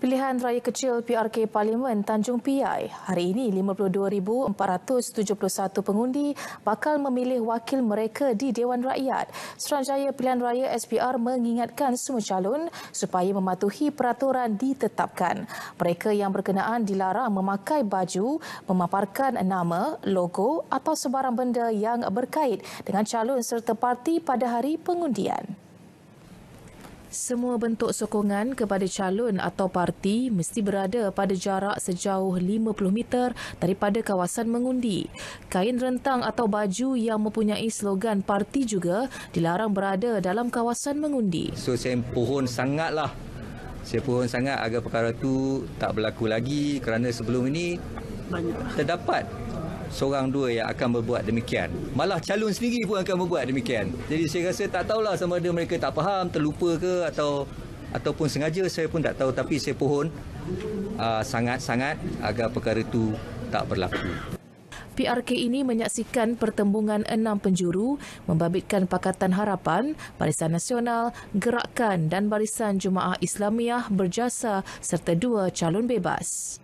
Pilihan raya kecil PRK Parlimen Tanjung Piai. Hari ini 52,471 pengundi bakal memilih wakil mereka di Dewan Rakyat. Seranjaya Pilihan Raya SPR mengingatkan semua calon supaya mematuhi peraturan ditetapkan. Mereka yang berkenaan dilarang memakai baju, memaparkan nama, logo atau sebarang benda yang berkait dengan calon serta parti pada hari pengundian semua bentuk sokongan kepada calon atau parti mesti berada pada jarak sejauh 50 meter daripada kawasan mengundi. Kain rentang atau baju yang mempunyai slogan parti juga dilarang berada dalam kawasan mengundi. So saya pohon sangatlah. Saya pohon sangat agar perkara itu tak berlaku lagi kerana sebelum ini terdapat seorang dua yang akan berbuat demikian. Malah calon sendiri pun akan berbuat demikian. Jadi saya rasa tak tahulah sama ada mereka tak faham, terlupa ke atau ataupun sengaja saya pun tak tahu tapi saya pohon ah, sangat-sangat uh, agar perkara itu tak berlaku. PRK ini menyaksikan pertembungan enam penjuru membabitkan Pakatan Harapan, Barisan Nasional, Gerakan dan Barisan Jemaah Islamiah Berjasa serta dua calon bebas.